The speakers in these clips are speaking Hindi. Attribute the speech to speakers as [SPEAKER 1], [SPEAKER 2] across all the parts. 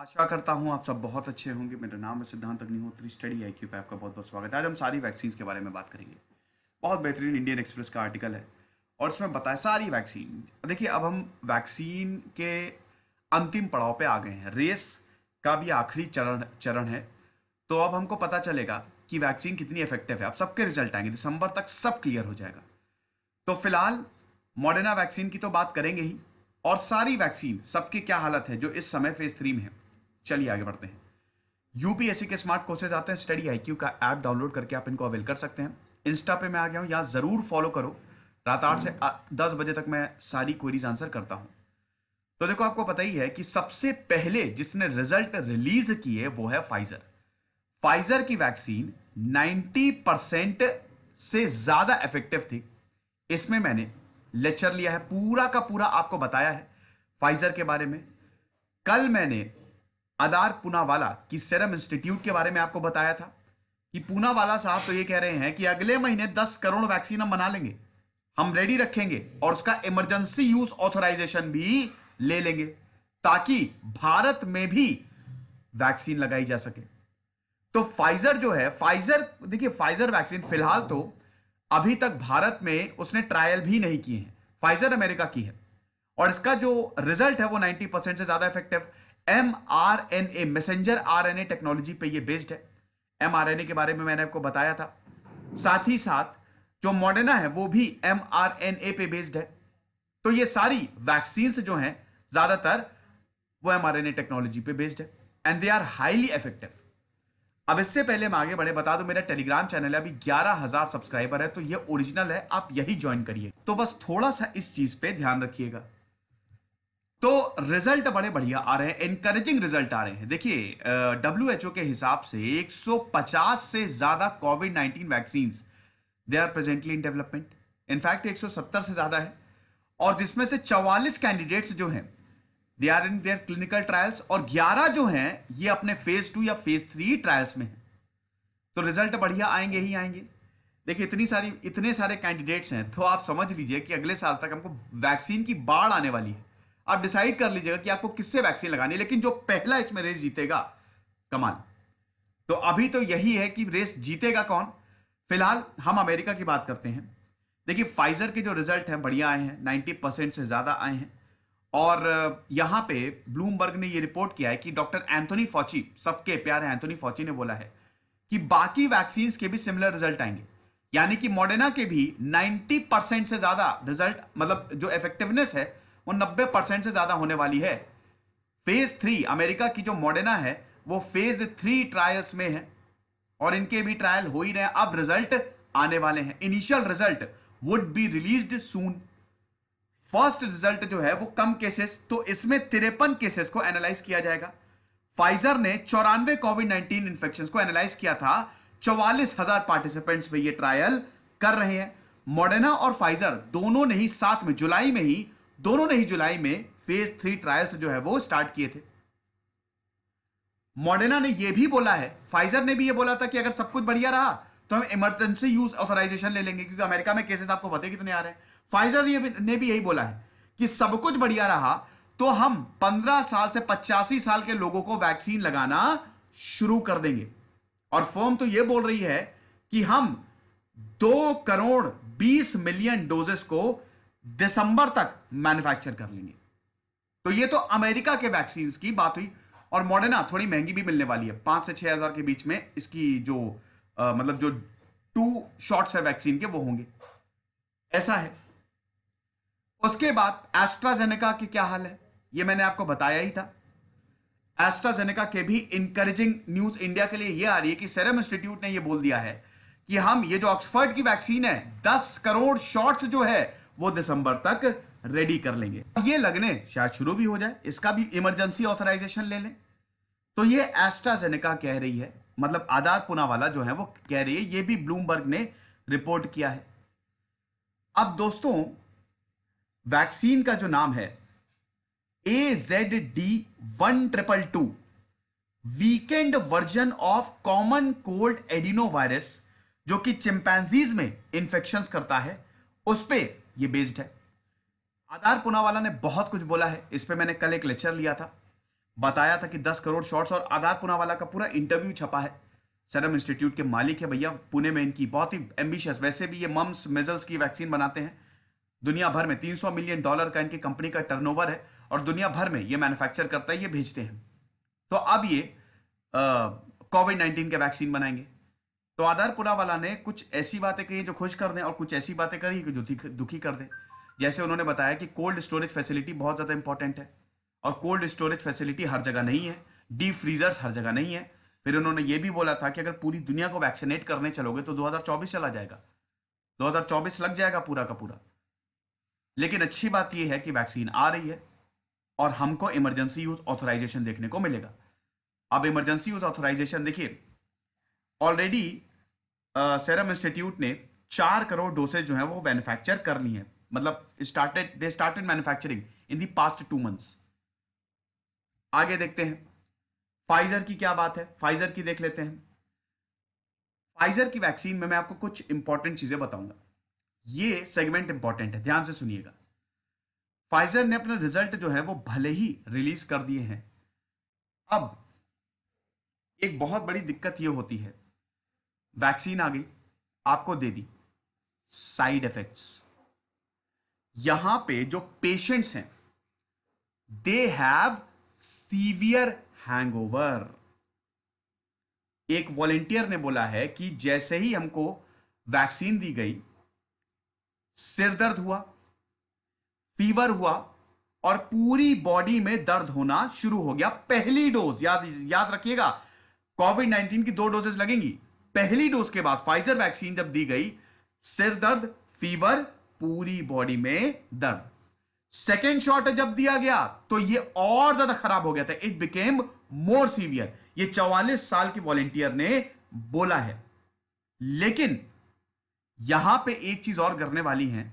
[SPEAKER 1] आशा करता हूँ आप सब बहुत अच्छे होंगे मेरा नाम है सिद्धांत अग्निहोत्री स्टडी आई क्यू पे आपका बहुत बहुत स्वागत है आज हम सारी वैक्सीन के बारे में बात करेंगे बहुत बेहतरीन इंडियन एक्सप्रेस का आर्टिकल है और उसमें बताया सारी वैक्सीन देखिए अब हम वैक्सीन के अंतिम पड़ाव पे आ गए हैं रेस का भी आखिरी चरण चरण है तो अब हमको पता चलेगा कि वैक्सीन कितनी इफेक्टिव है अब सबके रिजल्ट आएंगे दिसंबर तक सब क्लियर हो जाएगा तो फिलहाल मॉडर्ना वैक्सीन की तो बात करेंगे ही और सारी वैक्सीन सबकी क्या हालत है जो इस समय फेज थ्री में है चलिए आगे बढ़ते हैं यूपीएससी के स्मार्ट कोर्सेज आते हैं स्टडी आईक्यू का ऐप डाउनलोड करके आप इनको अवेल कर सकते हैं इंस्टा पे मैं आ गया हूँ यहाँ ज़रूर फॉलो करो रात आठ से दस बजे तक मैं सारी क्वेरीज आंसर करता हूँ तो देखो आपको पता ही है कि सबसे पहले जिसने रिजल्ट रिलीज किए वो है फाइजर फाइजर की वैक्सीन 90 परसेंट से ज्यादा इफेक्टिव थी इसमें मैंने लेक्चर लिया है पूरा का पूरा आपको बताया है फाइजर के बारे में कल मैंने अदार पुनावाला की सेरम इंस्टीट्यूट के बारे में आपको बताया था कि पूनावाला साहब तो ये कह रहे हैं कि अगले महीने 10 करोड़ वैक्सीन हम बना लेंगे हम रेडी रखेंगे और उसका इमरजेंसी यूज ऑथोराइजेशन भी ले लेंगे ताकि भारत में भी वैक्सीन लगाई जा सके तो फाइजर जो है फाइजर देखिए फाइजर वैक्सीन फिलहाल तो अभी तक भारत में उसने ट्रायल भी नहीं किए हैं फाइजर अमेरिका की है और इसका जो रिजल्ट है वो 90 परसेंट से ज्यादा effective M R N A messenger R N A technology पर यह बेस्ड है एम आर एन ए के बारे में मैंने आपको बताया था साथ ही साथ जो मॉडर्ना है वो भी एम आर एन ए पे बेस्ड है तो ये सारी वैक्सीन जो हैं ज्यादातर वो M R N A technology पे बेस्ड है and they are highly effective अब इससे पहले मैं आगे बढ़े बता दो मेरा टेलीग्राम चैनल है अभी ग्यारह हजार सब्सक्राइबर है तो ये ओरिजिनल है आप यही ज्वाइन करिए तो बस थोड़ा सा इस चीज पे ध्यान रखिएगा तो रिजल्ट बड़े बढ़िया आ रहे हैं एनकरेजिंग रिजल्ट आ रहे हैं देखिए डब्ल्यू एच ओ के हिसाब से 150 से ज्यादा Covid 19 vaccine they are presently in development in fact 170 से ज्यादा है और जिसमें से 44 कैंडिडेट्स जो हैं they are in their clinical trials और 11 जो हैं ये अपने फेज टू या फेज थ्री ट्रायल्स में हैं तो रिजल्ट बढ़िया आएंगे ही आएंगे देखिए इतनी सारी इतने सारे कैंडिडेट्स हैं तो आप समझ लीजिए कि अगले साल तक हमको वैक्सीन की बाढ़ आने वाली है आप डिसाइड कर लीजिएगा कि आपको किससे वैक्सीन लगानी है लेकिन जो पहला इसमें रेस जीतेगा कमाल तो अभी तो यही है कि रेस जीतेगा कौन फिलहाल हम अमेरिका की बात करते हैं देखिए फाइजर के जो रिजल्ट हैं बढ़िया आए हैं 90 परसेंट से ज़्यादा आए हैं और यहां पे ब्लूमबर्ग ने ये रिपोर्ट किया है कि डॉक्टर एंथोनी फौची सबके प्यार एंथोनी फौची ने बोला है कि बाकी वैक्सीन के भी सिमिलर रिजल्ट आएंगे यानी कि मॉडर्ना के भी 90 परसेंट से ज़्यादा रिजल्ट मतलब जो इफेक्टिवनेस है वो 90 परसेंट से ज़्यादा होने वाली है फेज थ्री अमेरिका की जो मॉडर्ना है वो फेज थ्री ट्रायल्स में है और इनके भी ट्रायल हो ही रहे हैं अब रिजल्ट आने वाले हैं initial result would be release soon first result जो है वो कम केसेस तो इसमें तिरपन केसेस को एनालाइज किया जाएगा फाइजर ने चौरानवे कोविड नाइनटीन इंफेक्शन को एनालाइज किया था चौवालीस हजार पार्टिसिपेंट्स में ये ट्रायल कर रहे हैं मॉडर्ना और फाइजर दोनों ने ही साथ में जुलाई में ही दोनों ने ही जुलाई में फेज थ्री ट्रायल्स जो है वो स्टार्ट किए थे मॉडर्ना ने यह भी बोला है फाइजर ने भी यह बोला था कि अगर सब कुछ बढ़िया रहा तो हम इमरजेंसी यूज ऑथोराइजेशन ले लेंगे क्योंकि अमेरिका में केसेस आपको पता कितने आ रहे हैं फाइजर ने भी यही बोला है कि सब कुछ बढ़िया रहा तो हम 15 साल से पचासी साल के लोगों को वैक्सीन लगाना शुरू कर देंगे और फॉर्म तो यह बोल रही है कि हम दो करोड़ बीस मिलियन डोजेस को दिसंबर तक मैन्युफैक्चर कर लेंगे तो ये तो अमेरिका के वैक्सीन की बात हुई और मॉडर्ना थोड़ी महंगी भी मिलने वाली है पांच से छह हजार के बीच में इसकी जो आ, मतलब जो टू शॉट्स है वैक्सीन के वो होंगे ऐसा है उसके बाद एस्ट्राजेनेका के क्या हाल है ये मैंने आपको बताया ही था एस्ट्राजेनेका के भी इंकरेजिंग न्यूज इंडिया के लिए ये आ रही है कि सेरम इंस्टीट्यूट ने ये बोल दिया है कि हम ये जो ऑक्सफर्ड की वैक्सीन है दस करोड़ शॉट्स जो है वो दिसंबर तक रेडी कर लेंगे ये लगने शायद शुरू भी हो जाए इसका भी इमरजेंसी ऑथराइजेशन ले लें तो ये एस्ट्राजेनेका कह रही है मतलब आधार पुना वाला जो है वो कह रही है ये भी ब्लूमबर्ग ने रिपोर्ट किया है अब दोस्तों वैक्सीन का जो नाम है A Z D one triple two weakened version of common cold adenovirus जो कि चिंपैंजीज में इंफेक्शन करता है उस पर ये बेस्ड है आधार पुनावाला ने बहुत कुछ बोला है इस पर मैंने कल एक लेक्चर लिया था बताया था कि 10 करोड़ शॉर्ट्स और आधार पुनावाला का पूरा इंटरव्यू छपा है सरम इंस्टीट्यूट के मालिक है भैया पुणे में इनकी बहुत ही एम्बिशियस वैसे भी ये मम्स मेजल्स की वैक्सीन बनाते हैं दुनिया भर में 300 मिलियन डॉलर का इनकी कंपनी का टर्नओवर है और दुनिया भर में ये मैन्युफैक्चर करता है ये भेजते हैं तो अब ये कोविड नाइन्टीन के वैक्सीन बनाएंगे तो आधारपुरा वाला ने कुछ ऐसी बातें कही जो खुश कर दें और कुछ ऐसी बातें करी जो दुखी कर दें जैसे उन्होंने बताया कि कोल्ड स्टोरेज फैसिलिटी बहुत ज़्यादा इंपॉर्टेंट है और कोल्ड स्टोरेज फैसिलिटी हर जगह नहीं है डीप फ्रीजर्स हर जगह नहीं है फिर उन्होंने ये भी बोला था कि अगर पूरी दुनिया को वैक्सीनेट करने चलोगे तो 2024 चला जाएगा 2024 लग जाएगा पूरा का पूरा लेकिन अच्छी बात यह है कि वैक्सीन आ रही है और हमको इमरजेंसी यूज ऑथोराइजेशन देखने को मिलेगा अब इमरजेंसी यूज ऑथोराइजेशन देखिए ऑलरेडी सेरम इंस्टीट्यूट ने चार करोड़ डोसेज जो है वो मैन्युफैक्चर कर ली है मतलब started they started manufacturing in the past two months आगे देखते हैं फाइजर की क्या बात है फाइजर की देख लेते हैं फाइजर की वैक्सीन में मैं आपको कुछ इंपॉर्टेंट चीजें बताऊंगा ये सेगमेंट इंपॉर्टेंट है ध्यान से सुनिएगा फाइजर ने अपने रिजल्ट जो है वो भले ही रिलीज कर दिए हैं अब एक बहुत बड़ी दिक्कत ये होती है वैक्सीन आ गई आपको दे दी साइड इफेक्ट्स यहां पे जो पेशेंट्स हैं दे हैव सीवियर हैंगओवर एक वॉलेंटियर ने बोला है कि जैसे ही हमको वैक्सीन दी गई सिर दर्द हुआ फीवर हुआ और पूरी बॉडी में दर्द होना शुरू हो गया पहली डोज याद याद रखिएगा कोविड 19 की दो डोजेस लगेंगी पहली डोज के बाद फाइजर वैक्सीन जब दी गई सिर दर्द फीवर पूरी बॉडी में दर्द सेकेंड शॉट जब दिया गया तो ये और ज्यादा खराब हो गया था इट बिकेम मोर सीवियर ये चौवालीस साल के वॉलेंटियर ने बोला है लेकिन यहां पे एक चीज और करने वाली है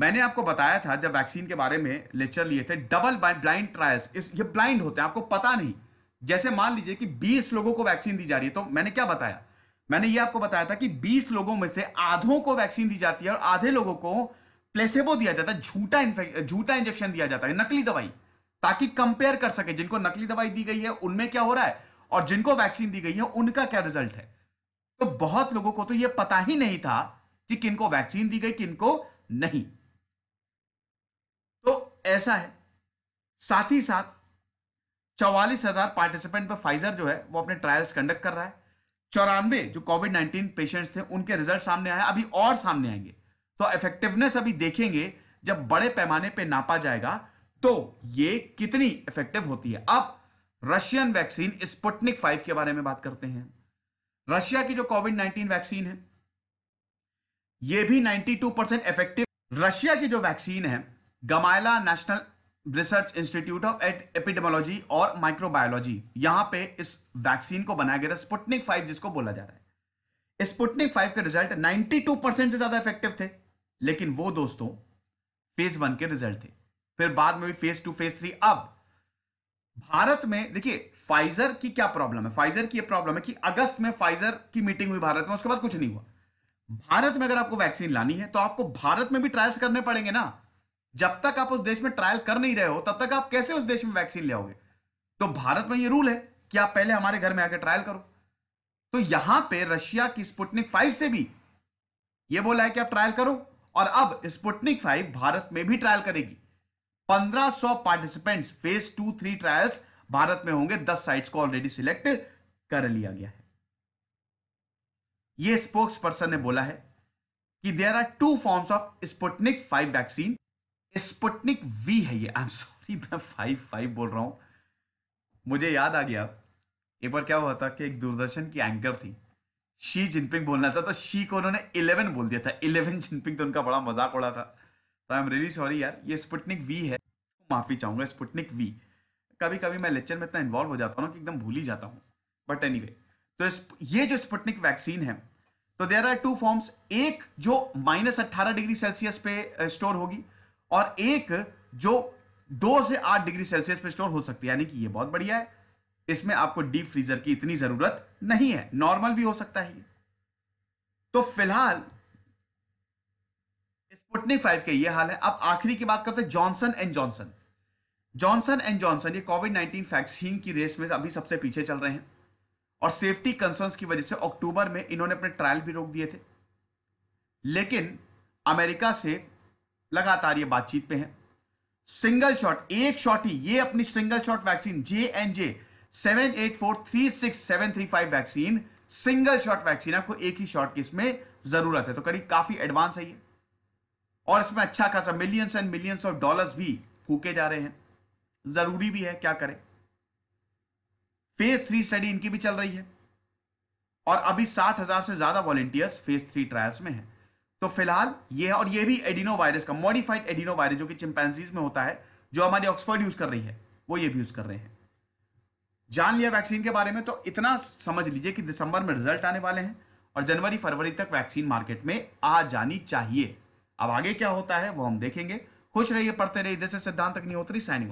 [SPEAKER 1] मैंने आपको बताया था जब वैक्सीन के बारे में लेक्चर लिए थे डबल ब्लाइंड ट्रायल्स इस ये ब्लाइंड होते हैं आपको पता नहीं जैसे मान लीजिए कि 20 लोगों को वैक्सीन दी जा रही है तो मैंने क्या बताया मैंने ये आपको बताया था कि 20 लोगों में से आधों को वैक्सीन दी जाती है और आधे लोगों को प्लेसेबो दिया जाता है झूठा झूठा इंजेक्शन दिया जाता है नकली दवाई ताकि कंपेयर कर सके जिनको नकली दवाई दी गई है उनमें क्या हो रहा है और जिनको वैक्सीन दी गई है उनका क्या रिजल्ट है तो बहुत लोगों को तो यह पता ही नहीं था कि किनको वैक्सीन दी गई किनको नहीं तो ऐसा है साथ ही साथ चौवालीस हजार पार्टिसिपेंट पर फाइजर जो है वो अपने ट्रायल्स कंडक्ट कर रहा है चौरानवे जो कोविड नाइन्टीन पेशेंट्स थे उनके रिजल्ट सामने आए अभी और सामने आएंगे तो इफेक्टिवनेस अभी देखेंगे जब बड़े पैमाने पर नापा जाएगा तो ये कितनी इफेक्टिव होती है अब रशियन वैक्सीन स्पुटनिक फाइव के बारे में बात करते हैं रशिया की जो कोविड नाइन्टीन वैक्सीन है ये भी 92 परसेंट इफेक्टिव रशिया की जो वैक्सीन है Gamaleya national research institute of epidemiology और माइक्रोबायोलॉजी यहां पे इस वैक्सीन को बनाया गया था स्पुटनिक फाइव जिसको बोला जा रहा है स्पुटनिक फाइव के रिजल्ट 92 परसेंट से ज्यादा इफेक्टिव थे लेकिन वो दोस्तों फेज वन के रिजल्ट थे फिर बाद में भी फेज टू फेज थ्री अब भारत में देखिए फाइजर की क्या प्रॉब्लम है फाइजर की ये प्रॉब्लम है कि अगस्त में फाइजर की मीटिंग हुई भारत में उसके बाद कुछ नहीं हुआ भारत में अगर आपको वैक्सीन लानी है तो आपको भारत में भी ट्रायल्स करने पड़ेंगे ना जब तक आप उस देश में ट्रायल कर नहीं रहे हो तब तक आप कैसे उस देश में वैक्सीन ले आओगे तो भारत में ये रूल है कि आप पहले हमारे घर में आकर ट्रायल करो तो यहां पे रशिया की स्पुटनिक फाइव से भी ये बोला है कि आप ट्रायल करो और अब स्पुटनिक फाइव भारत में भी ट्रायल करेगी 1500 participants phase two three trials Bharat में होंगे 10 साइट्स को ऑलरेडी सिलेक्ट कर लिया गया है यह स्पोक्स पर्सन ने बोला है कि there are two forms of Sputnik five vaccine Sputnik V है ये आई एम सॉरी मैं फाइव फाइव बोल रहा हूं मुझे याद आ गया एक बार क्या हुआ था कि एक दूरदर्शन की एंकर थी शी जिनपिंग बोलना था तो शी को उन्होंने इलेवन बोल दिया था इलेवन जिनपिंग तो उनका बड़ा मजाक उड़ा था तो आई एम रियली सॉरी यार ये स्पुटनिक वी है माफ़ी चाहूंगा स्पुटनिक वी कभी कभी मैं लेक्चर में इतना इन्वॉल्व हो जाता हूँ कि एकदम भूल ही जाता हूँ बट एनी तो ये जो स्पुटनिक वैक्सीन है तो देर आर टू फॉर्म्स एक जो माइनस अट्ठारह डिग्री सेल्सियस पे स्टोर होगी और एक जो दो से आठ डिग्री सेल्सियस पे स्टोर हो सकती है यानी कि ये बहुत बढ़िया है इसमें आपको डीप फ्रीजर की इतनी जरूरत नहीं है नॉर्मल भी हो सकता है तो फिलहाल स्पुटनिक फाइव के ये हाल है अब आखिरी की बात करते हैं Johnson and Johnson Johnson and Johnson ये कोविड नाइनटीन वैक्सीन की रेस में अभी सबसे पीछे चल रहे हैं और सेफ्टी कंसर्न की वजह से अक्टूबर में इन्होंने अपने ट्रायल भी रोक दिए थे लेकिन अमेरिका से लगातार ये बातचीत पे हैं सिंगल शॉट एक शॉट ही ये अपनी single shot vaccine J N J seven eight four three six seven three five vaccine single shot vaccine आपको एक ही शॉट की इसमें जरूरत है तो कड़ी काफी एडवांस है ये और इसमें अच्छा खासा millions and millions of dollars भी फूके जा रहे हैं जरूरी भी है क्या करें फेज थ्री स्टडी इनकी भी चल रही है और अभी सात हजार से ज्यादा वॉलेंटियर्स फेज थ्री ट्रायल्स में हैं तो फिलहाल ये है और ये भी एडिनो वायरस का मॉडिफाइड एडिनो वायरस जो कि चिंपैनजीज में होता है जो हमारी ऑक्सफर्ड यूज कर रही है वो ये भी यूज कर रहे हैं जान लिया वैक्सीन के बारे में तो इतना समझ लीजिए कि दिसंबर में रिजल्ट आने वाले हैं और जनवरी फरवरी तक वैक्सीन मार्केट में आ जानी चाहिए अब आगे क्या होता है वो हम देखेंगे खुश रहिए पढ़ते रहिए जैसे सिद्धांत अग्निहोत्री साइनिंग